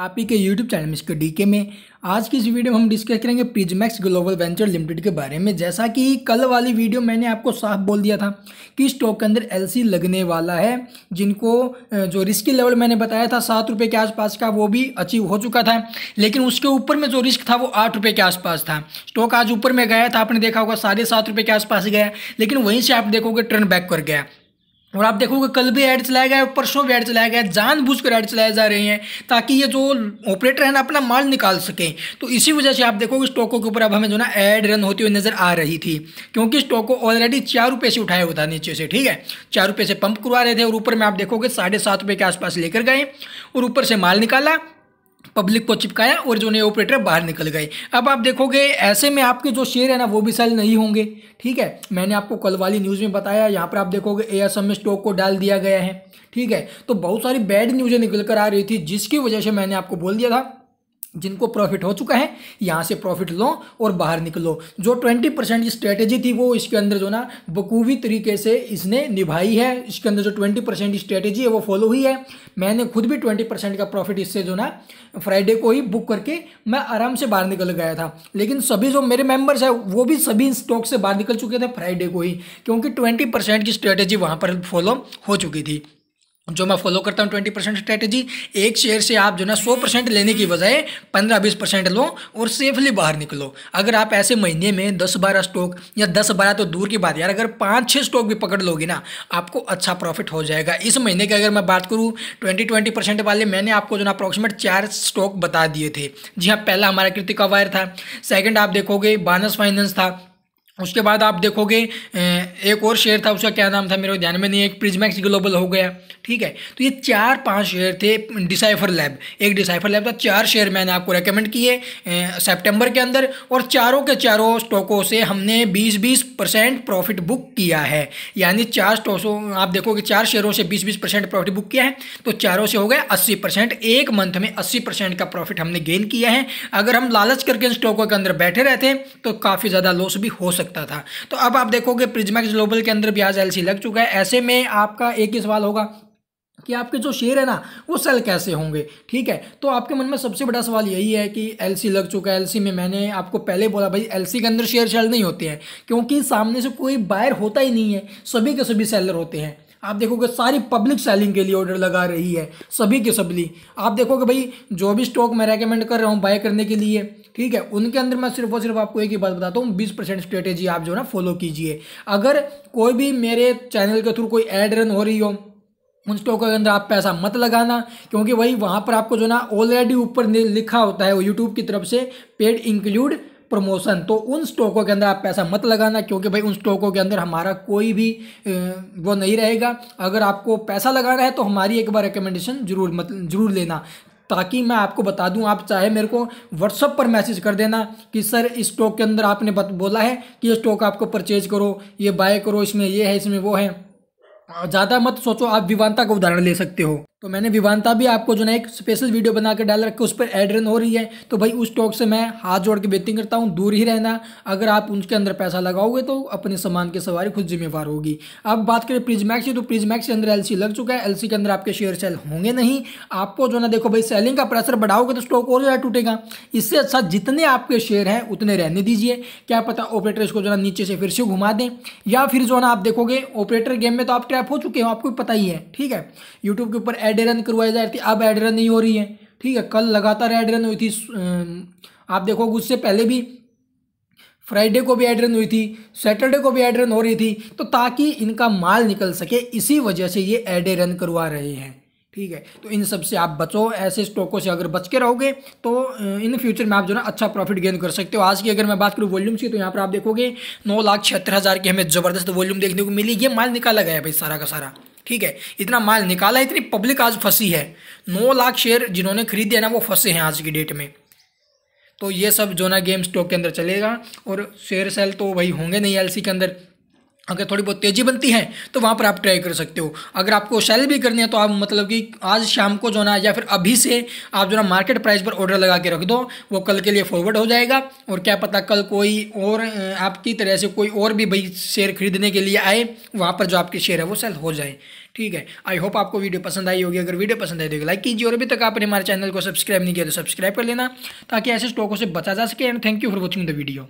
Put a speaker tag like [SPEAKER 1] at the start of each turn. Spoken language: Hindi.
[SPEAKER 1] आप ही के यूट्यूब चैनल मिस्टर डीके में आज की इस वीडियो में हम डिस्कस करेंगे प्रिजमैक्स ग्लोबल वेंचर लिमिटेड के बारे में जैसा कि कल वाली वीडियो मैंने आपको साफ बोल दिया था कि स्टॉक के अंदर एलसी लगने वाला है जिनको जो रिस्की लेवल मैंने बताया था सात रुपये के आसपास का वो भी अचीव हो चुका था लेकिन उसके ऊपर में जो रिस्क था वो आठ रुपये के आसपास था स्टॉक आज ऊपर में गया था आपने देखा होगा साढ़े सात रुपये के आसपास गया लेकिन वहीं से आप देखोगे टर्न बैक कर गया और आप देखोगे कल भी ऐड चलाया गया परसों भी ऐड चलाया गया बूझ कर ऐड चलाए जा रहे हैं ताकि ये जो ऑपरेटर है ना अपना माल निकाल सकें तो इसी वजह से आप देखोगे स्टॉकों के ऊपर अब हमें जो ना ऐड रन होती हुई नज़र आ रही थी क्योंकि स्टॉक को ऑलरेडी चार रुपये से उठाया हुआ था नीचे से ठीक है चार रुपये से पंप करवा रहे थे और ऊपर में आप देखोगे साढ़े सात रुपये के आसपास लेकर गए और ऊपर से माल निकाला पब्लिक को चिपकाया और जो नए ऑपरेटर बाहर निकल गए अब आप देखोगे ऐसे में आपके जो शेयर है ना वो भी सेल नहीं होंगे ठीक है मैंने आपको कल वाली न्यूज़ में बताया यहाँ पर आप देखोगे ए एस में स्टॉक को डाल दिया गया है ठीक है तो बहुत सारी बैड न्यूज़ें निकल कर आ रही थी जिसकी वजह से मैंने आपको बोल दिया था जिनको प्रॉफिट हो चुका है यहाँ से प्रॉफिट लो और बाहर निकलो जो ट्वेंटी परसेंट की स्ट्रेटेजी थी वो इसके अंदर जो ना बखूबी तरीके से इसने निभाई है इसके अंदर जो ट्वेंटी परसेंट की स्ट्रेटेजी है वो फॉलो हुई है मैंने खुद भी ट्वेंटी परसेंट का प्रॉफिट इससे जो ना फ्राइडे को ही बुक करके मैं आराम से बाहर निकल गया था लेकिन सभी जो मेरे मेम्बर्स हैं वो भी सभी स्टॉक से बाहर निकल चुके थे फ्राइडे को ही क्योंकि ट्वेंटी की स्ट्रेटेजी वहाँ पर फॉलो हो चुकी थी जो मैं फॉलो करता हूँ ट्वेंटी परसेंट स्ट्रैटेजी एक शेयर से आप जो ना सौ परसेंट लेने की बजाय पंद्रह बीस परसेंट लो और सेफली बाहर निकलो अगर आप ऐसे महीने में दस बारह स्टॉक या दस बारह तो दूर की बात यार अगर पाँच छः स्टॉक भी पकड़ लोगे ना आपको अच्छा प्रॉफिट हो जाएगा इस महीने की अगर मैं बात करूँ ट्वेंटी ट्वेंटी परसेंट वाले मैंने आपको जो ना अप्रॉक्सीमेट चार स्टॉक बता दिए थे जी हाँ पहला हमारा कृतिका वायर था सेकेंड आप देखोगे बानस फाइनेंस था उसके बाद आप देखोगे एक और शेयर था उसका क्या नाम था मेरे ध्यान में नहीं एक प्रिजमैक्स ग्लोबल हो गया ठीक है तो ये चार पांच शेयर थे डिसाइफर लैब एक डिसाइफर लैब था चार शेयर मैंने आपको रेकमेंड किए सितंबर के अंदर और चारों के चारों स्टॉकों से हमने 20-20 परसेंट प्रॉफिट बुक किया है यानी चार स्टॉकों आप देखोगे चार शेयरों से बीस बीस परसेंट प्रॉफिट बुक किया है तो चारों से हो गया अस्सी परसेंट एक मंथ में अस्सी परसेंट का प्रॉफिट हमने गेन किया है अगर हम लालच करके इन स्टॉकों के अंदर बैठे रहते तो काफ़ी ज़्यादा लॉस भी हो सकता सकता था तो अब आप देखोगे प्रिजमैक्स ग्लोबल के अंदर ब्याज एल लग चुका है ऐसे में आपका एक ही सवाल होगा कि आपके जो शेयर है ना वो सेल कैसे होंगे ठीक है तो आपके मन में सबसे बड़ा सवाल यही है कि एलसी लग चुका है एलसी में मैंने आपको पहले बोला भाई एलसी के अंदर शेयर सेल नहीं होते हैं क्योंकि सामने से कोई बायर होता ही नहीं है सभी के सभी सेलर होते हैं आप देखोगे सारी पब्लिक सेलिंग के लिए ऑर्डर लगा रही है सभी के सबली आप देखोगे भाई जो भी स्टॉक मैं रेकमेंड कर रहा हूँ बाय करने के लिए ठीक है उनके अंदर मैं सिर्फ और सिर्फ आपको एक ही बात बताता हूँ बीस परसेंट स्ट्रेटेजी आप जो ना फॉलो कीजिए अगर कोई भी मेरे चैनल के थ्रू कोई एड रन हो रही हो उन स्टॉक के अंदर आप पैसा मत लगाना क्योंकि वही वहाँ पर आपको जो ना ऑलरेडी ऊपर लिखा होता है वो यूट्यूब की तरफ से पेड इंक्लूड प्रमोशन तो उन स्टॉकों के अंदर आप पैसा मत लगाना क्योंकि भाई उन स्टॉकों के अंदर हमारा कोई भी वो नहीं रहेगा अगर आपको पैसा लगाना है तो हमारी एक बार रिकमेंडेशन जरूर मत जरूर लेना ताकि मैं आपको बता दूं आप चाहे मेरे को व्हाट्सअप पर मैसेज कर देना कि सर इस स्टॉक के अंदर आपने बोला है कि ये स्टॉक आपको परचेज करो ये बाय करो इसमें ये है इसमें वो है ज़्यादा मत सोचो आप विवानता का उदाहरण ले सकते हो तो मैंने विवानता भी आपको जो ना एक स्पेशल वीडियो बना डाल रखा उस पर एड रन हो रही है तो भाई उस स्टॉक से मैं हाथ जोड़ के बेटिंग करता हूँ दूर ही रहना अगर आप उनके अंदर पैसा लगाओगे तो अपने सामान की सवारी खुद जिम्मेवार होगी अब बात करें प्रिजमैक्स की तो प्रिजमैक्स के अंदर एल लग चुका है एल के अंदर आपके शेयर सेल होंगे नहीं आपको जो ना देखो भाई सेलिंग का प्रेशर बढ़ाओगे तो स्टॉक और ज़्यादा टूटेगा इससे अच्छा जितने आपके शेयर हैं उतने रहने दीजिए क्या पता ऑपरेटर इसको जो ना नीचे से फिर से घुमा दें या फिर जो ना आप देखोगे ऑपरेटर गेम में तो आप ट्रैप हो चुके हो आपको पता ही है ठीक है यूट्यूब के ऊपर एड रन करवाई जा रही थी अब एड रन नहीं हो रही है ठीक है कल लगातार एड रन हुई थी आप देखो उससे पहले भी फ्राइडे को भी एड रन हुई थी सैटरडे को भी एड रन हो रही थी तो ताकि इनका माल निकल सके इसी वजह से ये एड रन करवा रहे हैं ठीक है तो इन सब से आप बचो ऐसे स्टॉकों से अगर बच के रहोगे तो इन फ्यूचर में आप जो ना अच्छा प्रॉफिट गेन कर सकते हो आज की अगर मैं बात करूँ वॉल्यूम की तो यहाँ पर आप देखोगे नौ लाख छिहत्तर हज़ार की हमें ज़बरदस्त वॉल्यूम देखने को मिली ये माल निकाला गया भाई सारा का सारा ठीक है इतना माल निकाला इतनी पब्लिक आज फंसी है नौ लाख शेयर जिन्होंने खरीदे ना वो फंसे हैं आज की डेट में तो ये सब जो ना गेम स्टॉक के अंदर चलेगा और शेयर सेल तो वही होंगे नहीं एलसी के अंदर अगर थोड़ी बहुत तेज़ी बनती है तो वहाँ पर आप ट्राई कर सकते हो अगर आपको सेल भी करनी है तो आप मतलब कि आज शाम को जो ना या फिर अभी से आप जो ना मार्केट प्राइस पर ऑर्डर लगा के रख दो वो कल के लिए फॉरवर्ड हो जाएगा और क्या पता कल कोई और आपकी तरह से कोई और भी भाई शेयर खरीदने के लिए आए वहाँ पर जो आपकी शेयर है वो सेल हो जाए ठीक है आई होप आपको वीडियो पसंद आई होगी अगर वीडियो पसंद आई तो लाइक कीजिए और अभी तक आपने हमारे चैनल को सब्सक्राइब नहीं किया तो सब्सक्राइब कर लेना ताकि ऐसे स्टॉकों से बचा जा सके and thank you for watching the video